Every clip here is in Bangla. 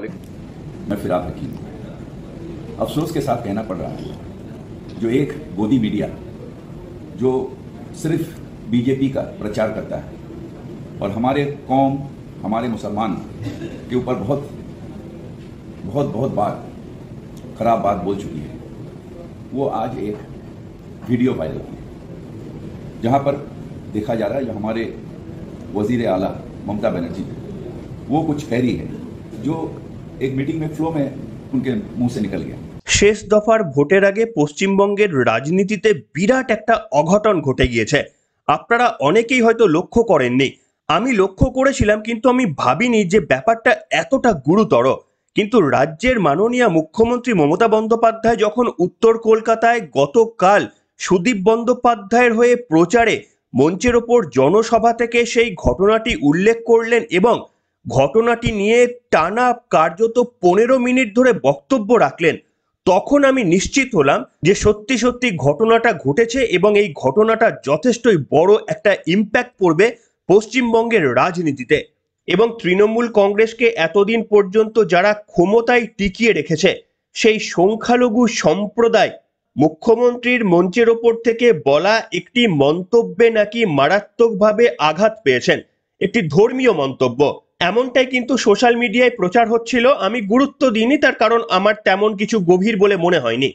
मैं फिरात हकीम अफसोस के साथ कहना पड़ रहा है जो एक गोदी मीडिया जो सिर्फ बीजेपी का प्रचार करता है और हमारे कौम हमारे मुसलमान के ऊपर बहुत बहुत बहुत बार खराब बात बोल चुकी है वो आज एक वीडियो वायरल हुई जहाँ पर देखा जा रहा है जो हमारे वजीर आला ममता बनर्जी वो कुछ कह रही है जो एक मीटिंग में फ्लो में उनके मुंह से निकल गया শেষ দফার ভোটের আগে পশ্চিমবঙ্গের রাজনীতিতে বিরাট একটা অঘটন ঘটে গিয়েছে আপনারা অনেকেই হয়তো লক্ষ্য করেননি আমি লক্ষ্য করেছিলাম কিন্তু আমি ভাবিনি যে ব্যাপারটা এতটা গুরুতর কিন্তু রাজ্যের মাননীয় মুখ্যমন্ত্রী মমতা বন্দ্যোপাধ্যায় যখন উত্তর কলকাতায় গতকাল সুদীপ বন্দ্যোপাধ্যায়ের হয়ে প্রচারে মঞ্চের ওপর জনসভা থেকে সেই ঘটনাটি উল্লেখ করলেন এবং ঘটনাটি নিয়ে টানা কার্যত পনেরো মিনিট ধরে বক্তব্য রাখলেন তখন আমি নিশ্চিত হলাম যে সত্যি সত্যি ঘটনাটা ঘটেছে এবং এই ঘটনাটা যথেষ্টই বড় একটা ইম্প্যাক্ট পড়বে পশ্চিমবঙ্গের রাজনীতিতে এবং তৃণমূল কংগ্রেসকে এতদিন পর্যন্ত যারা ক্ষমতায় টিকিয়ে রেখেছে সেই সংখ্যালঘু সম্প্রদায় মুখ্যমন্ত্রীর মঞ্চের ওপর থেকে বলা একটি মন্তব্যে নাকি মারাত্মকভাবে আঘাত পেয়েছেন একটি ধর্মীয় মন্তব্য এমনটাই কিন্তু সোশ্যাল মিডিয়ায় প্রচার হচ্ছিল আমি গুরুত্ব দিইনি তার কারণ আমার তেমন কিছু গভীর বলে মনে হয়নি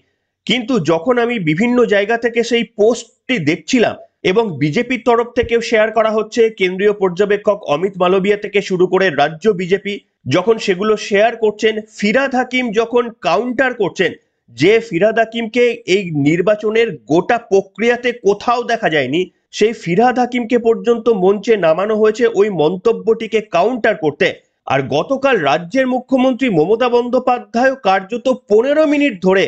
কিন্তু যখন আমি বিভিন্ন জায়গা থেকে সেই পোস্টটি দেখছিলাম এবং বিজেপির তরফ থেকেও শেয়ার করা হচ্ছে কেন্দ্রীয় পর্যবেক্ষক অমিত মালবিয়া থেকে শুরু করে রাজ্য বিজেপি যখন সেগুলো শেয়ার করছেন ফিরাদ হাকিম যখন কাউন্টার করছেন যে ফিরাদ হাকিমকে এই নির্বাচনের গোটা প্রক্রিয়াতে কোথাও দেখা যায়নি সেই ফিরহাদ হাকিমকে পর্যন্ত মঞ্চে নামানো হয়েছে ওই মন্তব্যটিকে কাউন্টার করতে আর গতকাল রাজ্যের মুখ্যমন্ত্রী মমতা বন্দ্যোপাধ্যায় কার্যত পনেরো মিনিট ধরে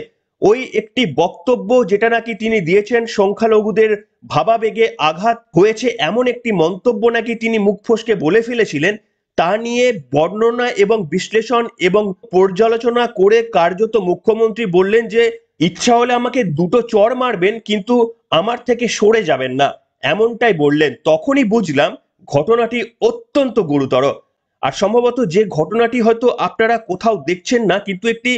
ওই একটি বক্তব্য যেটা নাকি তিনি দিয়েছেন সংখ্যালঘুদের ভাবাবেগে আঘাত হয়েছে এমন একটি মন্তব্য নাকি তিনি মুখ ফসকে বলে ফেলেছিলেন তা নিয়ে বর্ণনা এবং বিশ্লেষণ এবং পর্যালোচনা করে কার্যত মুখ্যমন্ত্রী বললেন যে ইচ্ছা হলে আমাকে দুটো চর মারবেন কিন্তু আমার থেকে সরে যাবেন না এমনটাই বললেন তখনই বুঝলাম ঘটনাটি অত্যন্ত গুরুতর আর সম্ভবত যে ঘটনাটি হয়তো আপনারা কোথাও দেখছেন না কিন্তু একটি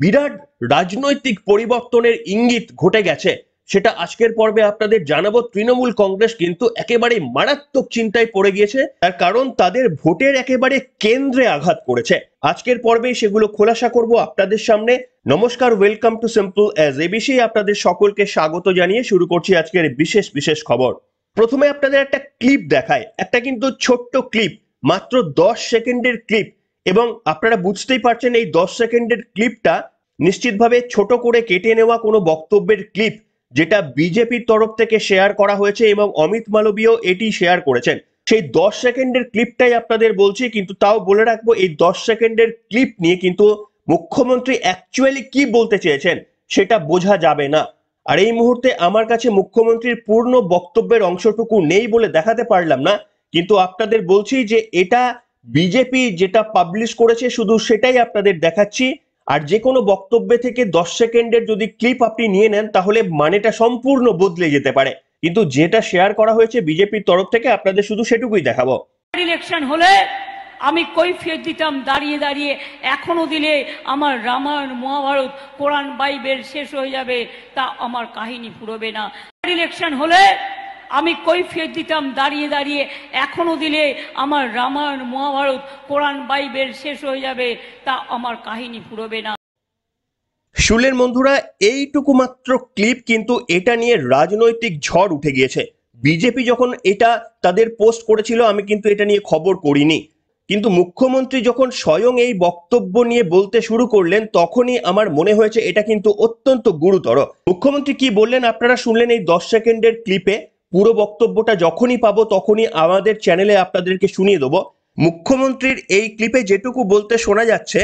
বিরাট রাজনৈতিক পরিবর্তনের ইঙ্গিত ঘটে গেছে সেটা আজকের পর্বে আপনাদের জানাবো তৃণমূল কংগ্রেস কিন্তু একেবারে মারাত্মক চিন্তায় পড়ে গিয়েছে তার কারণ তাদের ভোটের একেবারে কেন্দ্রে আঘাত করেছে আজকের পর্বে সেগুলো খোলাসা করব আপনাদের সামনে নমস্কার welcome to simple as a বিষয়ে আপনাদের সকলকে স্বাগত জানিয়ে শুরু করছি আজকের বিশেষ বিশেষ খবর প্রথমে আপনাদের একটা ক্লিপ দেখায় একটা কিন্তু ছোট্ট ক্লিপ মাত্র দশ সেকেন্ডের ক্লিপ এবং আপনারা বুঝতেই পারছেন এই দশ সেকেন্ডের ক্লিপটা নিশ্চিতভাবে ছোট করে কেটে নেওয়া কোনো বক্তব্যের ক্লিপ যেটা বিজেপির তরফ থেকে শেয়ার করা হয়েছে এবং অমিত মালবীয় এটি শেয়ার করেছেন সেই দশ সেকেন্ডের ক্লিপটাই আপনাদের বলছি কিন্তু তাও বলে রাখবো এই দশ সেকেন্ডের ক্লিপ নিয়ে কিন্তু মুখ্যমন্ত্রী অ্যাকচুয়ালি কি বলতে চেয়েছেন সেটা বোঝা যাবে না আর এই মুহূর্তে আমার কাছে মুখ্যমন্ত্রীর পূর্ণ বক্তব্যের অংশটুকু নেই বলে দেখাতে পারলাম না কিন্তু আপনাদের বলছি যে এটা বিজেপি যেটা পাবলিশ করেছে শুধু সেটাই আপনাদের দেখাচ্ছি আর যে কোনো বক্তব্যে থেকে দশ সেকেন্ডের যদি ক্লিপ আপনি নিয়ে নেন তাহলে মানেটা সম্পূর্ণ বদলে যেতে পারে কিন্তু যেটা শেয়ার করা হয়েছে বিজেপির তরফ থেকে আপনাদের শুধু সেটুকুই দেখাবো ইলেকশন হলে আমি কৈফিয়ত দিতাম দাঁড়িয়ে দাঁড়িয়ে এখনও দিলে আমার রামায়ণ মহাভারত কোরআন বাইবেল শেষ হয়ে যাবে তা আমার কাহিনী ফুরবে না ইলেকশন হলে আমি কৈফিয়ত দিতাম দাঁড়িয়ে দাঁড়িয়ে এখনও দিলে আমার রামায়ণ মহাভারত কোরআন বাইবেল শেষ হয়ে যাবে তা আমার কাহিনী ফুরবে না শুলের বন্ধুরা এইটুকু মাত্র ক্লিপ কিন্তু এটা নিয়ে রাজনৈতিক ঝড় উঠে গিয়েছে বিজেপি যখন এটা তাদের পোস্ট করেছিল আমি কিন্তু এটা নিয়ে খবর করিনি কিন্তু মুখ্যমন্ত্রী যখন স্বয়ং এই বক্তব্য নিয়ে বলতে শুরু করলেন তখনই আমার মনে হয়েছে এটা কিন্তু অত্যন্ত গুরুতর মুখ্যমন্ত্রী কি বললেন আপনারা শুনলেন এই দশ সেকেন্ডের ক্লিপে পুরো বক্তব্যটা যখনই পাবো তখনই আমাদের চ্যানেলে আপনাদেরকে শুনিয়ে দেবো মুখ্যমন্ত্রীর এই ক্লিপে যেটুকু বলতে শোনা যাচ্ছে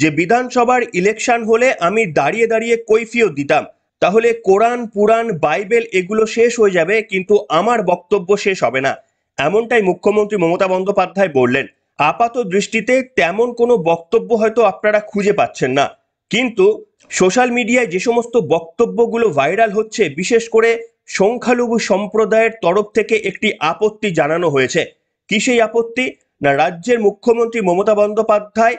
যে বিধানসভার ইলেকশন হলে আমি দাঁড়িয়ে দাঁড়িয়ে কৈফিয়ত দিতাম তাহলে কোরআন পুরাণ বাইবেল এগুলো শেষ হয়ে যাবে কিন্তু আমার বক্তব্য শেষ হবে না এমনটাই মুখ্যমন্ত্রী মমতা বন্দ্যোপাধ্যায় বললেন আপাত দৃষ্টিতে তেমন কোনো বক্তব্য হয়তো আপনারা খুঁজে পাচ্ছেন না কিন্তু সোশ্যাল মিডিয়ায় যে সমস্ত বক্তব্যগুলো ভাইরাল হচ্ছে বিশেষ করে সংখ্যালঘু সম্প্রদায়ের তরফ থেকে একটি আপত্তি জানানো হয়েছে কি সেই আপত্তি না রাজ্যের মুখ্যমন্ত্রী মমতা বন্দ্যোপাধ্যায়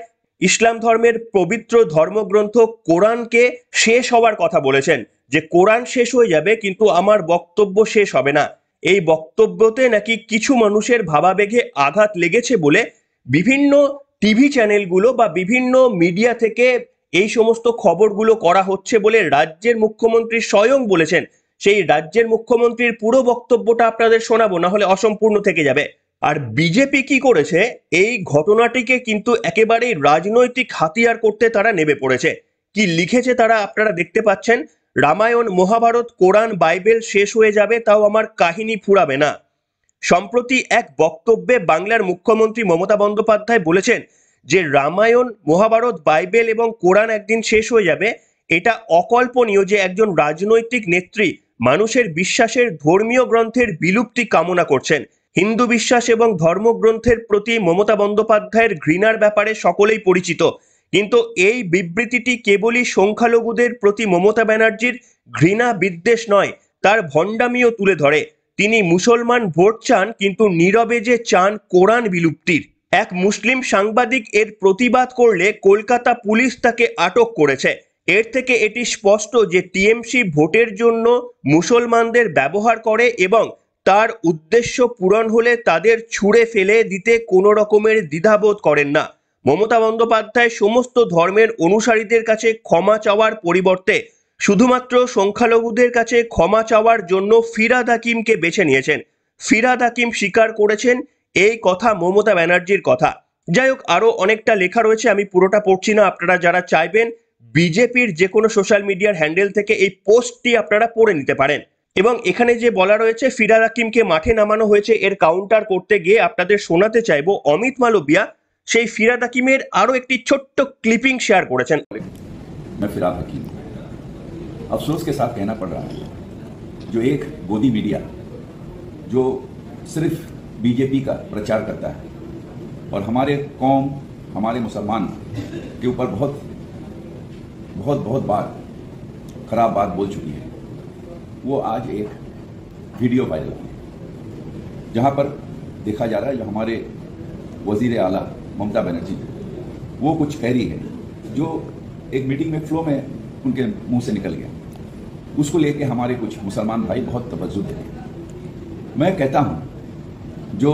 ইসলাম ধর্মের পবিত্র ধর্মগ্রন্থ কোরআনকে শেষ হওয়ার কথা বলেছেন যে কোরআন শেষ হয়ে যাবে কিন্তু আমার বক্তব্য শেষ হবে না এই বক্তব্যতে নাকি কিছু মানুষের ভাবাবেগে আঘাত লেগেছে বলে বিভিন্ন টিভি চ্যানেলগুলো বা বিভিন্ন মিডিয়া থেকে এই সমস্ত খবরগুলো করা হচ্ছে বলে রাজ্যের মুখ্যমন্ত্রী স্বয়ং বলেছেন সেই রাজ্যের মুখ্যমন্ত্রীর পুরো বক্তব্যটা আপনাদের শোনাবো না হলে অসম্পূর্ণ থেকে যাবে আর বিজেপি কি করেছে এই ঘটনাটিকে কিন্তু একেবারেই রাজনৈতিক হাতিয়ার করতে তারা নেবে পড়েছে কি লিখেছে তারা আপনারা দেখতে পাচ্ছেন রামায়ণ মহাভারত কোরআন বাইবেল শেষ হয়ে যাবে তাও আমার কাহিনী ফুরাবে না সম্প্রতি এক বক্তব্যে বাংলার মুখ্যমন্ত্রী মমতা বন্দ্যোপাধ্যায় বলেছেন যে রামায়ণ মহাভারত বাইবেল এবং কোরআন একদিন শেষ হয়ে যাবে এটা অকল্পনীয় যে একজন রাজনৈতিক নেত্রী মানুষের বিশ্বাসের ধর্মীয় গ্রন্থের বিলুপ্তি কামনা করছেন হিন্দু বিশ্বাস এবং ধর্মগ্রন্থের প্রতি মমতা বন্দ্যোপাধ্যায়ের ঘৃণার ব্যাপারে সকলেই পরিচিত কিন্তু এই বিবৃতিটি কেবলই সংখ্যালঘুদের প্রতি মমতা ব্যানার্জির ঘৃণা বিদ্বেষ নয় তার ভণ্ডামিও তুলে ধরে তিনি মুসলমান ভোট চান কিন্তু নীরবে যে চান কোরআন বিলুপ্তির এক মুসলিম সাংবাদিক এর প্রতিবাদ করলে কলকাতা পুলিশ তাকে আটক করেছে এর থেকে এটি স্পষ্ট যে টিএমসি ভোটের জন্য মুসলমানদের ব্যবহার করে এবং তার উদ্দেশ্য পূরণ হলে তাদের ছুঁড়ে ফেলে দিতে কোনো রকমের দ্বিধাবোধ করেন না মমতা বন্দ্যোপাধ্যায় সমস্ত ধর্মের অনুসারীদের কাছে ক্ষমা চাওয়ার পরিবর্তে শুধুমাত্র সংখ্যালঘুদের কাছে ক্ষমা চাওয়ার জন্য ফিরাদ হাকিমকে বেছে নিয়েছেন ফিরাদ হাকিম স্বীকার করেছেন এই কথা মমতা ব্যানার্জির কথা যাই হোক আরও অনেকটা লেখা রয়েছে আমি পুরোটা পড়ছি না আপনারা যারা চাইবেন বিজেপির যে কোনো সোশ্যাল মিডিয়ার হ্যান্ডেল থেকে এই পোস্টটি আপনারা পড়ে নিতে পারেন এবং এখানে যে বলা রয়েছে ফিরাদ হাকিমকে মাঠে নামানো হয়েছে এর কাউন্টার করতে গিয়ে আপনাদের শোনাতে চাইব অমিত মালবিয়া সেই ফিরাদ হাকিমের আরও একটি ছোট্ট ক্লিপিং শেয়ার করেছেন ফিরাদ হাকিম अफसोस के साथ कहना पड़ रहा है जो एक गोदी मीडिया जो सिर्फ बीजेपी का प्रचार करता है और हमारे कौम हमारे मुसलमान के ऊपर बहुत बहुत बहुत बार खराब बात बोल चुकी है वो आज एक वीडियो वायरल हुई जहाँ पर देखा जा रहा है जो हमारे वजीर आला ममता बनर्जी वो कुछ कह रही है जो एक मीटिंग में फ्लो में उनके मुंह से निकल गया उसको लेके हमारे कुछ मुसलमान भाई बहुत तवज्जो दे रहे मैं कहता हूँ जो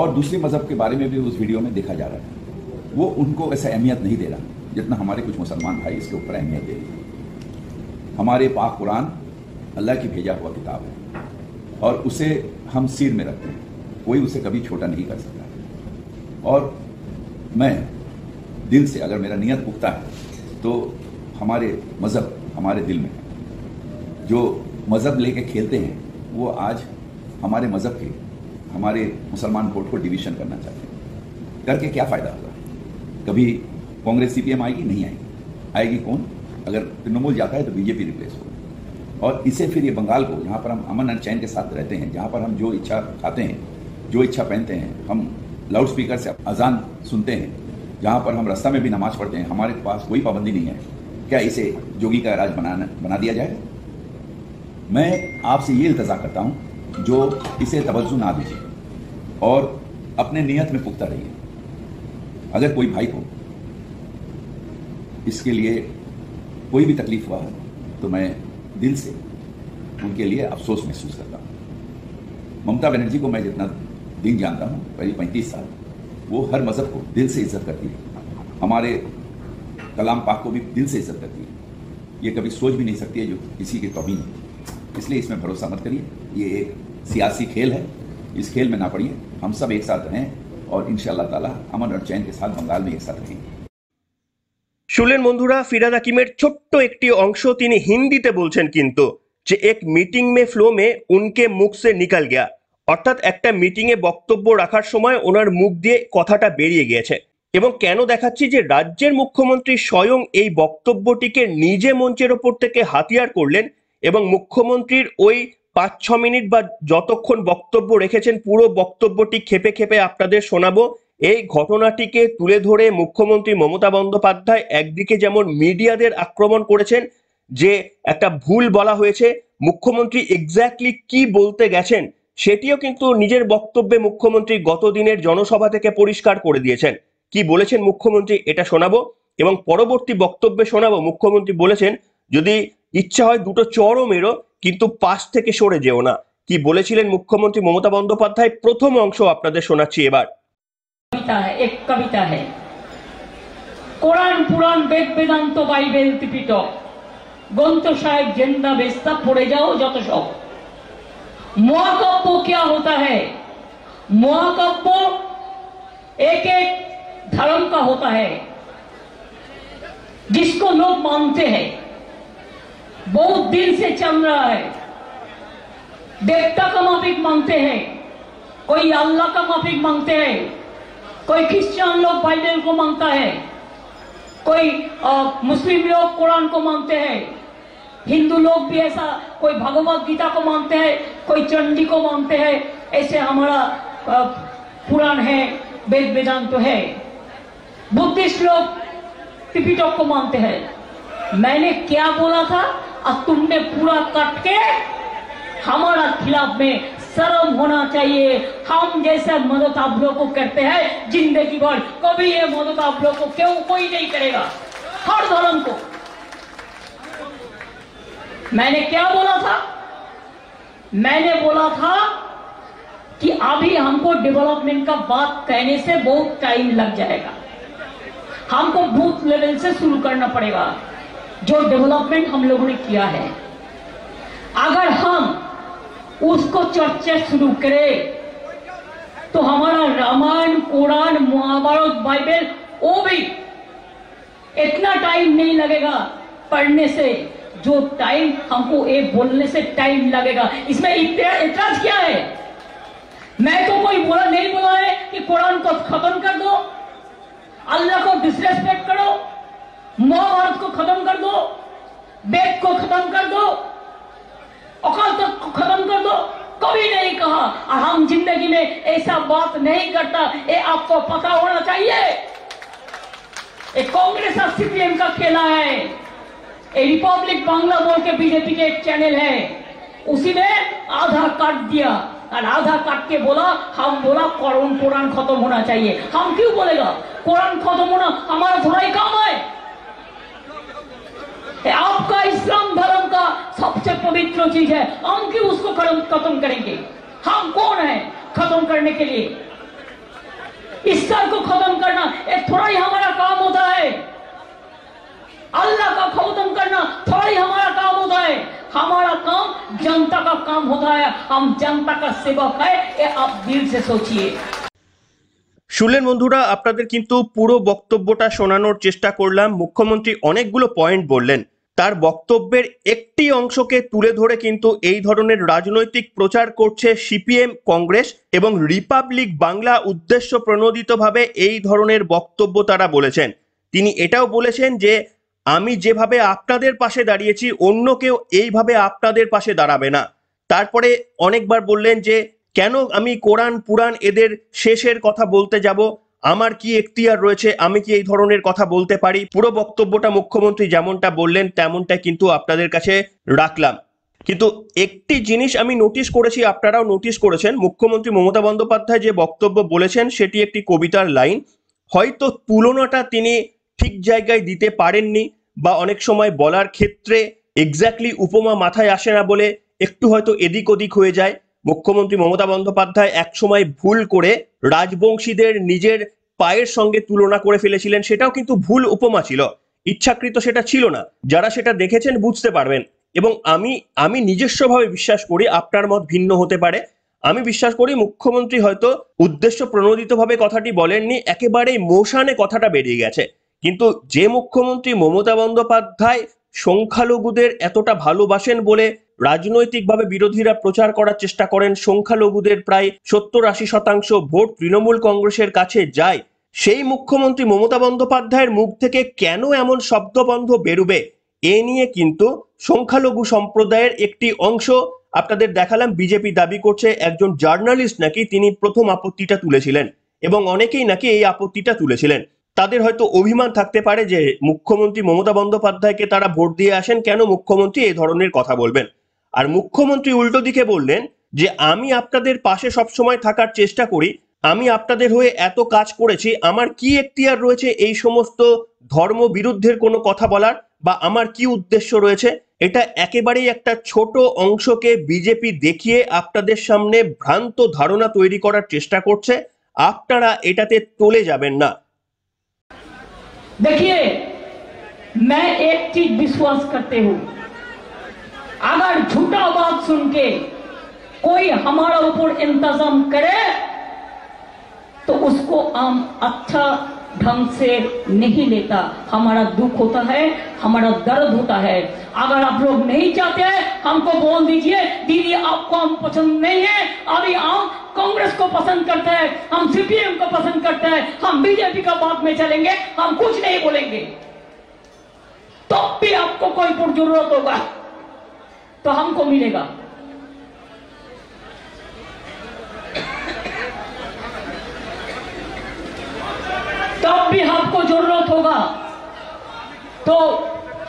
और दूसरे मज़हब के बारे में भी उस वीडियो में देखा जा रहा है वो उनको ऐसा अहमियत नहीं दे रहा जितना हमारे कुछ मुसलमान भाई इसके ऊपर अहमियत दे रहे हमारे पाक कुरान अल्लाह की भेजा हुआ किताब है और उसे हम सिर में रखते हैं कोई उसे कभी छोटा नहीं कर सकता और मैं दिल से अगर मेरा नियत पुख्ता है तो हमारे मज़हब हमारे दिल में जो मज़हब लेके खेलते हैं वो आज हमारे मज़हब के हमारे मुसलमान वोट को डिवीशन करना चाहते हैं करके क्या फ़ायदा होगा कभी कांग्रेस सी आएगी नहीं आएगी आएगी कौन अगर तृणमूल जाता है तो बीजेपी रिप्लेस होगा और इसे फिर ये बंगाल को जहाँ पर हम अमन और चैन के साथ रहते हैं जहाँ पर हम जो इच्छा खाते हैं जो इच्छा पहनते हैं हम लाउड स्पीकर से अजान सुनते हैं जहाँ पर हम रास्ता में भी नमाज पढ़ते हैं हमारे पास कोई पाबंदी नहीं है क्या इसे जोगी का राज बनाना बना दिया जाएगा मैं आपसे ये इल्तजा करता हूँ जो इसे तवज्जो ना दीजिए और अपने नियत में पुख्ता रहिए अगर कोई भाई को इसके लिए कोई भी तकलीफ हुआ है तो मैं दिल से उनके लिए अफसोस महसूस करता हूँ ममता बनर्जी को मैं जितना दिन जानता हूँ पहले पैंतीस साल वो हर मज़हब को दिल से इज्जत करती है हमारे कलाम पाक को भी दिल से इज्जत करती है ये कभी सोच भी नहीं सकती है जो किसी के कमी है इसलिए इसमें भरोसा मत करिए ये एक सियासी खेल है इस खेल में ना पड़िए हम सब एक साथ रहें और इन ताला अमन और चैन के साथ बंगाल में एक साथ रहेंगे শুনলেন বন্ধুরা ফিরাদ হাকিমের ছোট্ট একটি অংশ তিনি হিন্দিতে বলছেন কিন্তু যে এক মিটিং মে ফ্লো মে উনকে মুখ সে নিকাল গিয়া অর্থাৎ একটা মিটিংয়ে বক্তব্য রাখার সময় ওনার মুখ দিয়ে কথাটা বেরিয়ে গিয়েছে এবং কেন দেখাচ্ছি যে রাজ্যের মুখ্যমন্ত্রী স্বয়ং এই বক্তব্যটিকে নিজে মঞ্চের ওপর থেকে হাতিয়ার করলেন এবং মুখ্যমন্ত্রীর ওই পাঁচ ছ মিনিট বা যতক্ষণ বক্তব্য রেখেছেন পুরো বক্তব্যটি খেপে খেপে আপনাদের শোনাবো এই ঘটনাটিকে তুলে ধরে মুখ্যমন্ত্রী মমতা বন্দ্যোপাধ্যায় একদিকে যেমন মিডিয়াদের আক্রমণ করেছেন যে একটা ভুল বলা হয়েছে মুখ্যমন্ত্রী এক্স্যাক্টলি কি বলতে গেছেন সেটিও কিন্তু নিজের বক্তব্যে মুখ্যমন্ত্রী গত দিনের জনসভা থেকে পরিষ্কার করে দিয়েছেন কি বলেছেন মুখ্যমন্ত্রী এটা শোনাবো এবং পরবর্তী বক্তব্যে শোনাবো মুখ্যমন্ত্রী বলেছেন যদি ইচ্ছা হয় দুটো চরও মেরো কিন্তু পাশ থেকে সরে যেও না কি বলেছিলেন মুখ্যমন্ত্রী মমতা বন্দ্যোপাধ্যায় প্রথম অংশ আপনাদের শোনাচ্ছি এবার কোরআন পুরাণ বেদ বেদান্ত বাইবেল ত্রিপিটক গ্রন্থ সাহেব জেন্দা বেস্তা পড়ে যাও যত সব महाकव्य কে হতা হ্যাঁ महाकव्य এক এক धर्म का होता है जिसको लोग मानते हैं बहुत दिन से चल रहा है देवता का माफिक मांगते हैं कोई अल्लाह का माफिक मांगते हैं कोई क्रिश्चियन लोग बाइबल को मांगता है कोई आ, मुस्लिम लोग कुरान को मानते हैं हिंदू लोग भी ऐसा कोई भगवत गीता को मानते हैं कोई चंडी को मानते हैं ऐसे हमारा पुराण है वेद वेदांत तो है बुद्धिस्ट लोग टिपिटॉक को मानते हैं मैंने क्या बोला था और तुमने पूरा कट के हमारा खिलाफ में शर्म होना चाहिए हम जैसे मदद आप लोग को करते हैं जिंदगी भर कभी ये मदद आप लोग को क्यों कोई नहीं करेगा हर धर्म को मैंने क्या बोला था मैंने बोला था कि अभी हमको डेवलपमेंट का बात कहने से बहुत टाइम लग जाएगा हमको बूथ लेवल से शुरू करना पड़ेगा जो डेवलपमेंट हम लोगों ने किया है अगर हम उसको चर्चा शुरू करें तो हमारा रामायण कुरान महाभारत बाइबल वो भी इतना टाइम नहीं लगेगा पढ़ने से जो टाइम हमको एक बोलने से टाइम लगेगा इसमें इतराज क्या है मैं तो कोई बोला नहीं बोला है कि कुरान को खत्म कर दो अल्लाह को डिसरेस्पेक्ट करो मौ औरत को खत्म कर दो बेट को खत्म कर दो औकात को खत्म कर दो कभी नहीं कहा हम जिंदगी में ऐसा बात नहीं करता ये आपको पता होना चाहिए ये कांग्रेस और सीपीएम का खेला है ये रिपब्लिक बांग्ला बोल के बीजेपी के एक चैनल है उसी ने आधा काट दिया અલા હા પાટકે બોલો હમ બોલા કોરણ પુરાન ખતમ હોના ચાહીએ હમ ક્યું બોલેગા કોરણ ખતમ હોના અમારો ફરઈ કામ હે આપકો ઇસ્લામ ધરમ કા સબસે પવિત્ર ચીઝ હે હમ કે ઉસકો કરમ ખતમ કરેંગે હમ કોન હે ખતમ કરને કે લિયે ઇસકા કો ખતમ કરના એ થોડી હમારા કામ હોતા હે અલ્લાહ કા ખતમ કરના થોડી હમારા કામ હોતા હે हमारा काम जनता का काम होता है हम जनता का सेवक है ये आप दिल से सोचिए শুনলেন বন্ধুরা আপনাদের কিন্তু পুরো বক্তব্যটা শোনানোর চেষ্টা করলাম মুখ্যমন্ত্রী অনেকগুলো পয়েন্ট বললেন তার বক্তব্যের একটি অংশকে তুলে ধরে কিন্তু এই ধরনের রাজনৈতিক প্রচার করছে সিপিএম কংগ্রেস এবং রিপাবলিক বাংলা উদ্দেশ্য প্রণোদিতভাবে এই ধরনের বক্তব্য তারা বলেছেন তিনি এটাও বলেছেন যে আমি যেভাবে আপনাদের পাশে দাঁড়িয়েছি অন্য কেউ এইভাবে আপনাদের পাশে দাঁড়াবে না তারপরে অনেকবার বললেন যে কেন আমি কোরআন পুরাণ এদের শেষের কথা বলতে যাব আমার কি এখতিয়ার রয়েছে আমি কি এই ধরনের কথা বলতে পারি পুরো বক্তব্যটা মুখ্যমন্ত্রী যেমনটা বললেন তেমনটা কিন্তু আপনাদের কাছে রাখলাম কিন্তু একটি জিনিস আমি নোটিশ করেছি আপনারাও নোটিশ করেছেন মুখ্যমন্ত্রী মমতা বন্দ্যোপাধ্যায় যে বক্তব্য বলেছেন সেটি একটি কবিতার লাইন হয়তো তুলনাটা তিনি ঠিক জায়গায় দিতে পারেননি বা অনেক সময় বলার ক্ষেত্রে এক্স্যাক্টলি উপমা মাথায় আসে না বলে একটু হয়তো এদিক ওদিক হয়ে যায় মুখ্যমন্ত্রী মমতা বন্দ্যোপাধ্যায় একসময় ভুল করে রাজবংশীদের নিজের পায়ের সঙ্গে তুলনা করে ফেলেছিলেন সেটাও কিন্তু ভুল উপমা ছিল ইচ্ছাকৃত সেটা ছিল না যারা সেটা দেখেছেন বুঝতে পারবেন এবং আমি আমি নিজস্বভাবে বিশ্বাস করি আপনার মত ভিন্ন হতে পারে আমি বিশ্বাস করি মুখ্যমন্ত্রী হয়তো উদ্দেশ্য প্রণোদিতভাবে কথাটি বলেননি একেবারেই মোশানে কথাটা বেরিয়ে গেছে কিন্তু যে মুখ্যমন্ত্রী মমতা বন্দ্যোপাধ্যায় সংখ্যালঘুদের এতটা ভালোবাসেন বলে রাজনৈতিকভাবে বিরোধীরা প্রচার করার চেষ্টা করেন সংখ্যালঘুদের প্রায় সত্তর আশি শতাংশ ভোট তৃণমূল কংগ্রেসের কাছে যায় সেই মুখ্যমন্ত্রী মমতা বন্দ্যোপাধ্যায়ের মুখ থেকে কেন এমন শব্দবন্ধ বেরুবে এ নিয়ে কিন্তু সংখ্যালঘু সম্প্রদায়ের একটি অংশ আপনাদের দেখালাম বিজেপি দাবি করছে একজন জার্নালিস্ট নাকি তিনি প্রথম আপত্তিটা তুলেছিলেন এবং অনেকেই নাকি এই আপত্তিটা তুলেছিলেন তাদের হয়তো অভিমান থাকতে পারে যে মুখ্যমন্ত্রী মমতা বন্দ্যোপাধ্যায়কে তারা ভোট দিয়ে আসেন কেন মুখ্যমন্ত্রী এই ধরনের কথা বলবেন আর মুখ্যমন্ত্রী উল্টো দিকে বললেন যে আমি আপনাদের পাশে সবসময় থাকার চেষ্টা করি আমি আপনাদের হয়ে এত কাজ করেছি আমার কি এখতিয়ার রয়েছে এই সমস্ত ধর্ম বিরুদ্ধের কোনো কথা বলার বা আমার কি উদ্দেশ্য রয়েছে এটা একেবারেই একটা ছোট অংশকে বিজেপি দেখিয়ে আপনাদের সামনে ভ্রান্ত ধারণা তৈরি করার চেষ্টা করছে আপনারা এটাতে তোলে যাবেন না देखिए मैं एक चीज विश्वास करते हूं अगर झूठा बात सुन के कोई हमारा ऊपर इंतजाम करे तो उसको हम अच्छा ढंग से नहीं लेता हमारा दुख होता है हमारा दर्द होता है अगर आप लोग नहीं चाहते हमको बोल दीजिए दीदी आपको हम पसंद नहीं है अभी हम कांग्रेस को पसंद करते हैं हम सीपीएम को पसंद करते हैं हम बीजेपी का बात में चलेंगे हम कुछ नहीं बोलेंगे तो भी आपको कोई पुर जरूरत होगा तो हमको मिलेगा तब तो भी आपको जरूरत होगा तो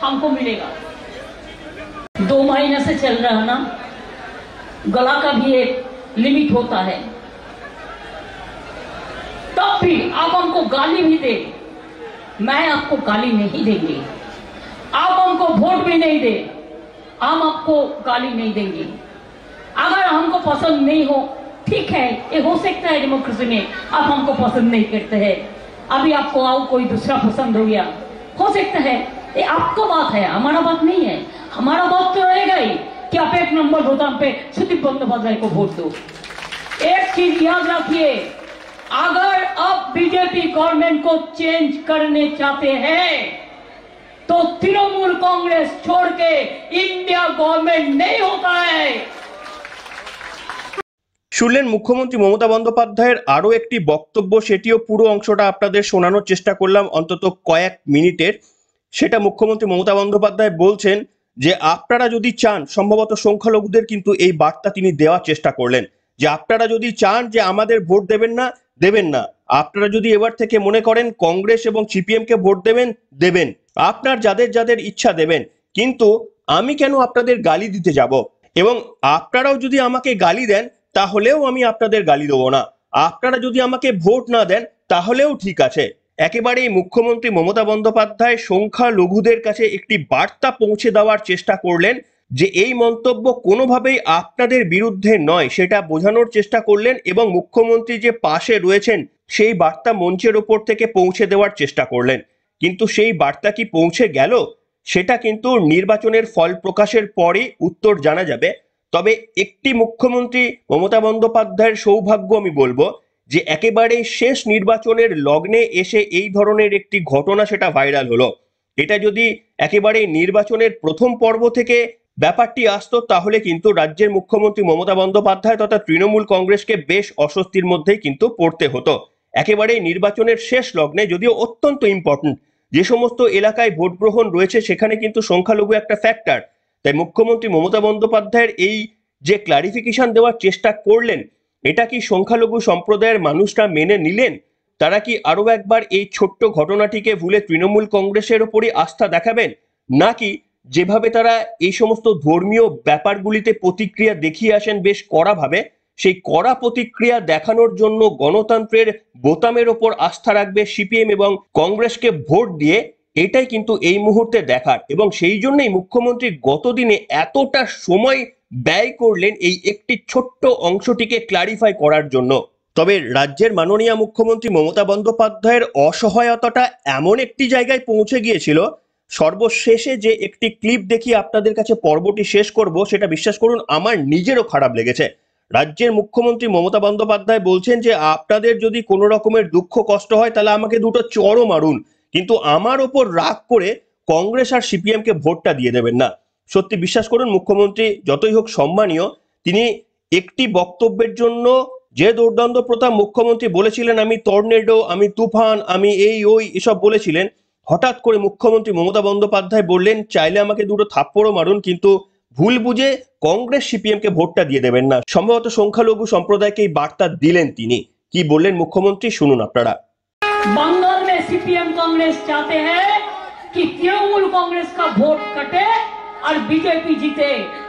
हमको मिलेगा दो महीने से चल रहा है ना गला का भी एक लिमिट होता है तब भी आप हमको गाली भी दे मैं आपको गाली नहीं देंगे आप हमको वोट भी नहीं दे हम आपको गाली नहीं देंगे अगर हमको पसंद नहीं हो ठीक है ये हो सकता है डेमोक्रेसी में आप हमको पसंद नहीं करते हैं अभी आपको आओ कोई दूसरा पसंद हो गया हो सकता है ये आपको बात है हमारा बात नहीं है हमारा बात तो रहेगा ही कि आप एक नंबर भुगतान पे सुदीप बंदोपाध्याय को भोट दो एक चीज याद रखिए अगर आप बीजेपी गवर्नमेंट को चेंज करने चाहते हैं तो तृणमूल कांग्रेस छोड़ के इंडिया गवर्नमेंट नहीं होता है শুনলেন মুখ্যমন্ত্রী মমতা বন্দ্যোপাধ্যায়ের আরও একটি বক্তব্য সেটিও পুরো অংশটা আপনাদের শোনানোর চেষ্টা করলাম অন্তত কয়েক মিনিটের সেটা মুখ্যমন্ত্রী মমতা বন্দ্যোপাধ্যায় বলছেন যে আপনারা যদি চান সম্ভবত সংখ্যালঘুদের কিন্তু এই বার্তা তিনি দেওয়ার চেষ্টা করলেন যে আপনারা যদি চান যে আমাদের ভোট দেবেন না দেবেন না আপনারা যদি এবার থেকে মনে করেন কংগ্রেস এবং সিপিএমকে ভোট দেবেন দেবেন আপনার যাদের যাদের ইচ্ছা দেবেন কিন্তু আমি কেন আপনাদের গালি দিতে যাব এবং আপনারাও যদি আমাকে গালি দেন তাহলেও আমি আপনাদের গালি দেবো না আপনারা যদি আমাকে ভোট না দেন তাহলেও ঠিক আছে একেবারেই মুখ্যমন্ত্রী মমতা বন্দ্যোপাধ্যায় সংখ্যালঘুদের কাছে একটি বার্তা পৌঁছে দেওয়ার চেষ্টা করলেন যে এই মন্তব্য কোনোভাবেই আপনাদের বিরুদ্ধে নয় সেটা বোঝানোর চেষ্টা করলেন এবং মুখ্যমন্ত্রী যে পাশে রয়েছেন সেই বার্তা মঞ্চের ওপর থেকে পৌঁছে দেওয়ার চেষ্টা করলেন কিন্তু সেই বার্তা কি পৌঁছে গেল সেটা কিন্তু নির্বাচনের ফল প্রকাশের পরই উত্তর জানা যাবে তবে একটি মুখ্যমন্ত্রী মমতা বন্দ্যোপাধ্যায়ের সৌভাগ্য আমি বলবো যে একেবারে শেষ নির্বাচনের লগ্নে এসে এই ধরনের একটি ঘটনা সেটা ভাইরাল হলো এটা যদি একেবারে নির্বাচনের প্রথম পর্ব থেকে ব্যাপারটি আসতো তাহলে কিন্তু রাজ্যের মুখ্যমন্ত্রী মমতা বন্দ্যোপাধ্যায় তথা তৃণমূল কংগ্রেসকে বেশ অস্বস্তির মধ্যেই কিন্তু পড়তে হতো একেবারে নির্বাচনের শেষ লগ্নে যদিও অত্যন্ত ইম্পর্টেন্ট যে সমস্ত এলাকায় ভোট গ্রহণ রয়েছে সেখানে কিন্তু সংখ্যালঘু একটা ফ্যাক্টর তাই মুখ্যমন্ত্রী মমতা বন্দ্যোপাধ্যায়ের এই যে ক্লারিফিকেশন দেওয়ার চেষ্টা করলেন এটা কি সংখ্যালঘু সম্প্রদায়ের মানুষরা মেনে নিলেন তারা কি আরও একবার এই ছোট্ট ঘটনাটিকে ভুলে তৃণমূল কংগ্রেসের ওপরই আস্থা দেখাবেন নাকি যেভাবে তারা এই সমস্ত ধর্মীয় ব্যাপারগুলিতে প্রতিক্রিয়া দেখিয়ে আসেন বেশ কড়াভাবে সেই কড়া প্রতিক্রিয়া দেখানোর জন্য গণতন্ত্রের বোতামের ওপর আস্থা রাখবে সিপিএম এবং কংগ্রেসকে ভোট দিয়ে এটাই কিন্তু এই মুহূর্তে দেখার এবং সেই জন্যই মুখ্যমন্ত্রী গতদিনে এতটা সময় ব্যয় করলেন এই একটি ছোট্ট অংশটিকে ক্লারিফাই করার জন্য তবে রাজ্যের মাননীয় মুখ্যমন্ত্রী মমতা বন্দ্যোপাধ্যায়ের অসহায়তাটা এমন একটি জায়গায় পৌঁছে গিয়েছিল সর্বশেষে যে একটি ক্লিপ দেখিয়ে আপনাদের কাছে পর্বটি শেষ করব সেটা বিশ্বাস করুন আমার নিজেরও খারাপ লেগেছে রাজ্যের মুখ্যমন্ত্রী মমতা বন্দ্যোপাধ্যায় বলছেন যে আপনাদের যদি কোনো রকমের দুঃখ কষ্ট হয় তাহলে আমাকে দুটো চরও মারুন কিন্তু আমার ওপর রাগ করে কংগ্রেস আর সিপিএমকে ভোটটা দিয়ে দেবেন না সত্যি বিশ্বাস করুন মুখ্যমন্ত্রী যতই হোক সম্মানীয় তিনি একটি বক্তব্যের জন্য যে দুর্দান্ত প্রথা মুখ্যমন্ত্রী বলেছিলেন আমি টর্নেডো আমি তুফান আমি এই ওই এসব বলেছিলেন হঠাৎ করে মুখ্যমন্ত্রী মমতা বন্দ্যোপাধ্যায় বললেন চাইলে আমাকে দুটো থাপ্পড়ও মারুন কিন্তু ভুল বুঝে কংগ্রেস সিপিএমকে ভোটটা দিয়ে দেবেন না সম্ভবত সংখ্যালঘু সম্প্রদায়কে এই বার্তা দিলেন তিনি কি বললেন মুখ্যমন্ত্রী শুনুন আপনারা बंगाल में सीपीएम कांग्रेस चाहते हैं कि तृणमूल कांग्रेस का वोट और बीजेपी जीते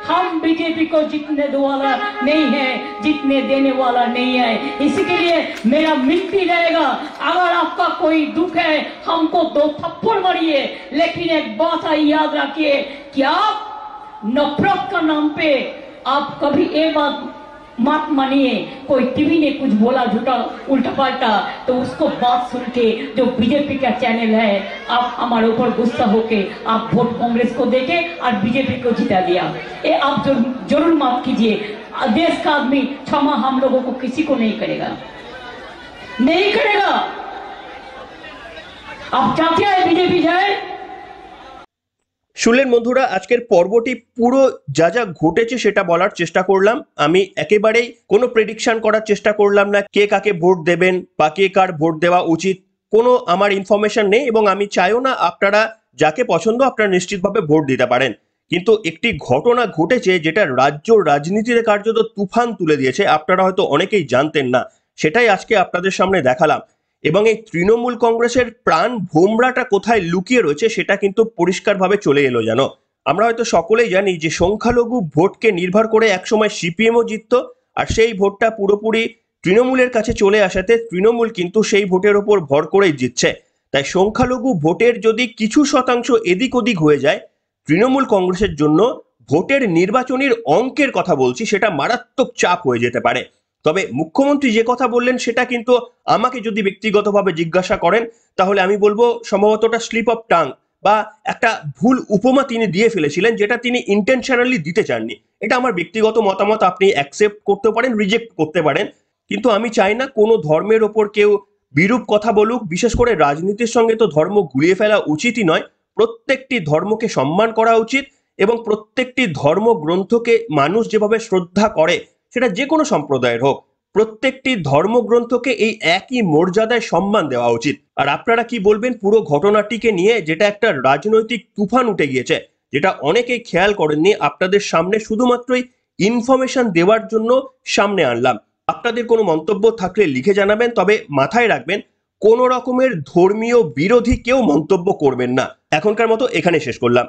हम बीजेपी को जीतने वाला नहीं है जीतने देने वाला नहीं है इसी के लिए मेरा मिलती रहेगा अगर आपका कोई दुख है हमको दो थप्पड़ मरिए लेकिन एक बात आई याद रखिए कि आप नफरत का नाम पे आप कभी ये बात मत मानिए कोई टीवी ने कुछ बोला झूठा उल्टा पाल्टा तो उसको बात सुन के जो बीजेपी का चैनल है आप हमारे ऊपर गुस्सा होके आप वोट कांग्रेस को देके और बीजेपी को जिता दिया ये आप जरूर जरूर माफ कीजिए देश का आदमी क्षमा हम लोगों को किसी को नहीं करेगा नहीं करेगा आप चाहते हैं बीजेपी जाए শুনলেন বন্ধুরা আজকের পর্বটি পুরো যা যা ঘটেছে সেটা বলার চেষ্টা করলাম আমি একেবারেই কোনো প্রেডিকশন করার চেষ্টা করলাম না কে কাকে ভোট দেবেন বা কে কার ভোট দেওয়া উচিত কোনো আমার ইনফরমেশন নেই এবং আমি চাইও না আপনারা যাকে পছন্দ আপনারা নিশ্চিতভাবে ভোট দিতে পারেন কিন্তু একটি ঘটনা ঘটেছে যেটা রাজ্য রাজনীতির কার্যত তুফান তুলে দিয়েছে আপনারা হয়তো অনেকেই জানতেন না সেটাই আজকে আপনাদের সামনে দেখালাম এবং এই তৃণমূল কংগ্রেসের প্রাণ ভোমরাটা কোথায় লুকিয়ে রয়েছে সেটা কিন্তু পরিষ্কারভাবে চলে এলো যেন আমরা হয়তো সকলেই জানি যে সংখ্যালঘু ভোটকে নির্ভর করে একসময় সিপিএমও জিতত আর সেই ভোটটা পুরোপুরি তৃণমূলের কাছে চলে আসাতে তৃণমূল কিন্তু সেই ভোটের ওপর ভর করেই জিতছে তাই সংখ্যালঘু ভোটের যদি কিছু শতাংশ এদিক ওদিক হয়ে যায় তৃণমূল কংগ্রেসের জন্য ভোটের নির্বাচনীর অঙ্কের কথা বলছি সেটা মারাত্মক চাপ হয়ে যেতে পারে তবে মুখ্যমন্ত্রী যে কথা বললেন সেটা কিন্তু আমাকে যদি ব্যক্তিগতভাবে জিজ্ঞাসা করেন তাহলে আমি বলবো সম্ভবত ওটা স্লিপ অফ টাং বা একটা ভুল উপমা তিনি দিয়ে ফেলেছিলেন যেটা তিনি ইন্টেনশনালি দিতে চাননি এটা আমার ব্যক্তিগত মতামত আপনি অ্যাকসেপ্ট করতে পারেন রিজেক্ট করতে পারেন কিন্তু আমি চাই না কোনো ধর্মের ওপর কেউ বিরূপ কথা বলুক বিশেষ করে রাজনীতির সঙ্গে তো ধর্ম গুলিয়ে ফেলা উচিতই নয় প্রত্যেকটি ধর্মকে সম্মান করা উচিত এবং প্রত্যেকটি ধর্মগ্রন্থকে মানুষ যেভাবে শ্রদ্ধা করে সেটা যে কোনো সম্প্রদায়ের হোক প্রত্যেকটি ধর্মগ্রন্থকে এই একই মর্যাদায় সম্মান দেওয়া উচিত আর আপনারা কি বলবেন পুরো ঘটনাটিকে নিয়ে যেটা একটা রাজনৈতিক তুফান উঠে গিয়েছে যেটা অনেকেই খেয়াল করেননি আপনাদের সামনে শুধুমাত্রই ইনফরমেশন দেওয়ার জন্য সামনে আনলাম আপনাদের কোনো মন্তব্য থাকলে লিখে জানাবেন তবে মাথায় রাখবেন কোনো রকমের ধর্মীয় বিরোধী কেউ মন্তব্য করবেন না এখনকার মতো এখানে শেষ করলাম